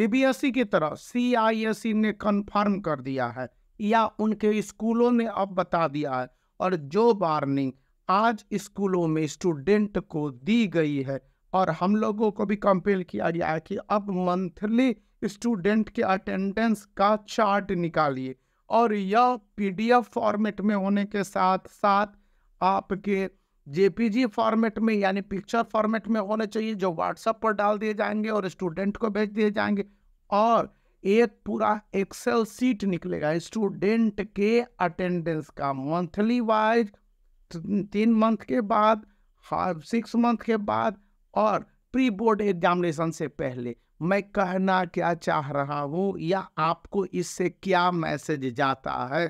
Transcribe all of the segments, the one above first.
CBSE की तरह CISCE e ने कन्फर्म कर दिया है या उनके स्कूलों ने अब बता दिया है और जो वार्निंग आज स्कूलों में स्टूडेंट को दी गई है और हम लोगों को भी कंपेयर किया गया है कि अब मंथली स्टूडेंट के अटेंडेंस का चार्ट निकालिए और यह पीडीएफ फॉर्मेट में होने के साथ साथ आपके जेपीजी फॉर्मेट में यानी पिक्चर फॉर्मेट में होने चाहिए जो व्हाट्सएप पर डाल दिए जाएंगे और स्टूडेंट को भेज दिए जाएंगे और एक पूरा एक्सेल सीट निकलेगा स्टूडेंट के अटेंडेंस का मंथली वाइज तीन मंथ के बाद सिक्स मंथ के बाद और प्री बोर्ड एग्जामिनेशन से पहले मैं कहना क्या चाह रहा हूँ या आपको इससे क्या मैसेज जाता है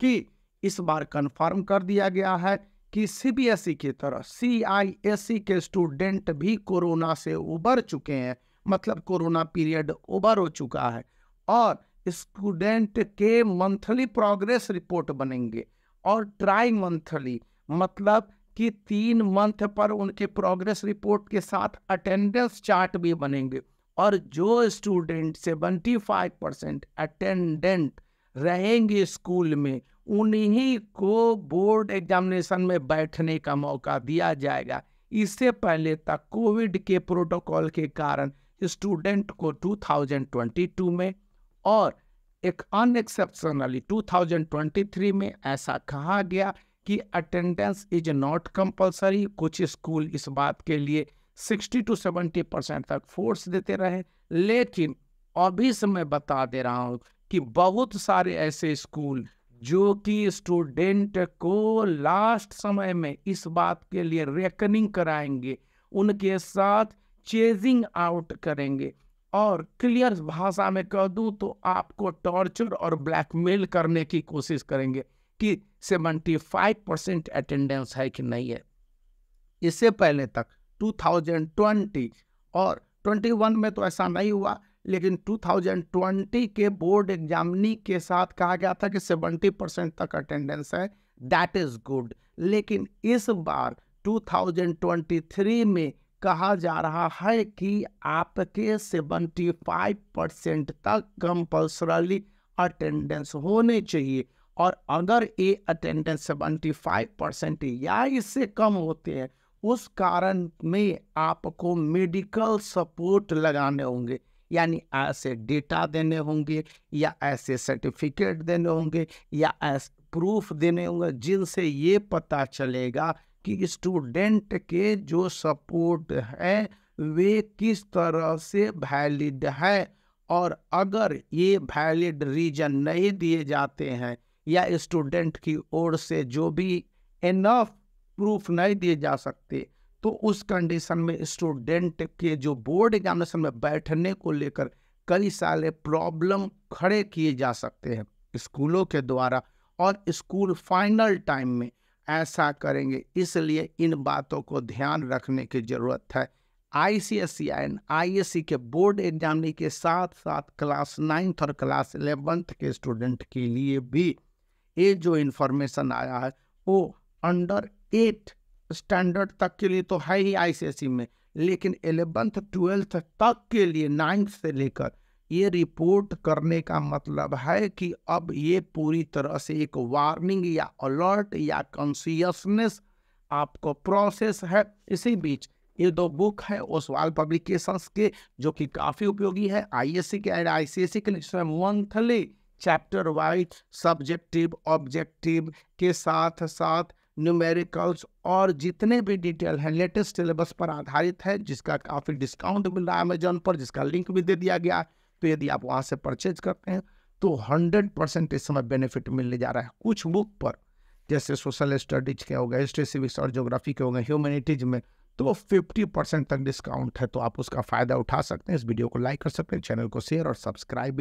कि इस बार कंफर्म कर दिया गया है कि सीबीएसई की तरह सीआईएसई e के स्टूडेंट भी कोरोना से उबर चुके हैं मतलब कोरोना पीरियड उबर हो चुका है और स्टूडेंट के मंथली प्रोग्रेस रिपोर्ट बनेंगे और ट्राई मंथली मतलब कि तीन मंथ पर उनके प्रोग्रेस रिपोर्ट के साथ अटेंडेंस चार्ट भी बनेंगे और जो student seventy five percent attendant रहेंगे स्कूल में उन्हीं को बोर्ड एग्जामिनेशन में बैठने का मौका दिया जाएगा इससे पहले तक कोविड के प्रोटोकॉल के कारण स्टूडेंट को 2022 में और एक अनएक्सेप्शनली 2023 में ऐसा कहा गया कि अटेंडेंस इज नॉट कंपलसरी कुछ स्कूल इस बात के लिए 60 टू 70 परसेंट तक फोर्स देते रहे लेकिन अभी से मैं बता दे रहा हूँ कि बहुत सारे ऐसे स्कूल जो कि स्टूडेंट को लास्ट समय में इस बात के लिए रेकनिंग कराएंगे उनके साथ चेजिंग आउट करेंगे और क्लियर भाषा में कह दूँ तो आपको टॉर्चर और ब्लैकमेल करने की कोशिश करेंगे कि सेवेंटी फाइव परसेंट अटेंडेंस है कि नहीं है इससे पहले तक 2020 और 21 में तो ऐसा नहीं हुआ लेकिन 2020 के बोर्ड एग्जामनी के साथ कहा गया था कि 70 परसेंट तक अटेंडेंस है दैट इज गुड लेकिन इस बार 2023 में कहा जा रहा है कि आपके 75 परसेंट तक कंपल्सरली अटेंडेंस होने चाहिए और अगर ये अटेंडेंस 75 परसेंट या इससे कम होते हैं उस कारण में आपको मेडिकल सपोर्ट लगाने होंगे यानी ऐसे डेटा देने होंगे या ऐसे सर्टिफिकेट देने होंगे या ऐसे प्रूफ देने होंगे जिनसे ये पता चलेगा कि स्टूडेंट के जो सपोर्ट है वे किस तरह से वैलिड है और अगर ये वैलिड रीजन नहीं दिए जाते हैं या स्टूडेंट की ओर से जो भी इनफ प्रूफ नहीं दिए जा सकते तो उस कंडीशन में स्टूडेंट के जो बोर्ड एग्जामिनेशन में बैठने को लेकर कई सारे प्रॉब्लम खड़े किए जा सकते हैं स्कूलों के द्वारा और स्कूल फाइनल टाइम में ऐसा करेंगे इसलिए इन बातों को ध्यान रखने की ज़रूरत है I C S C N I S C के बोर्ड एग्जामी के साथ साथ क्लास नाइन्थ और क्लास एलेवेंथ के स्टूडेंट के लिए भी ये जो इन्फॉर्मेशन आया है वो अंडर एट स्टैंडर्ड तक के लिए तो है ही आईसीएसई में लेकिन एलेवेंथ ट्वेल्थ तक के लिए नाइन्थ से लेकर ये रिपोर्ट करने का मतलब है कि अब ये पूरी तरह से एक वार्निंग या अलर्ट या कॉन्सियसनेस आपको प्रोसेस है इसी बीच ये दो बुक है ओसवाल पब्लिकेशंस के जो कि काफ़ी उपयोगी है आईएससी के एंड आईसीएससी के लिए monthly chapter wise subjective objective के साथ साथ न्यूमेरिकल्स और जितने भी डिटेल हैं लेटेस्ट सिलेबस पर आधारित है जिसका काफ़ी डिस्काउंट मिल रहा है अमेजोन पर जिसका लिंक भी दे दिया गया तो यदि आप वहाँ से परचेज करते हैं तो हंड्रेड परसेंट इस समय बेनिफिट मिलने जा रहा है कुछ बुक पर जैसे सोशल स्टडीज के हो गए हिस्ट्री सिविक्स और जोग्राफी के हो गए ह्यूमैनिटीज में तो फिफ्टी परसेंट तक डिस्काउंट है तो आप उसका फ़ायदा उठा सकते हैं इस वीडियो को लाइक कर सकते हैं चैनल को शेयर और सब्सक्राइब भी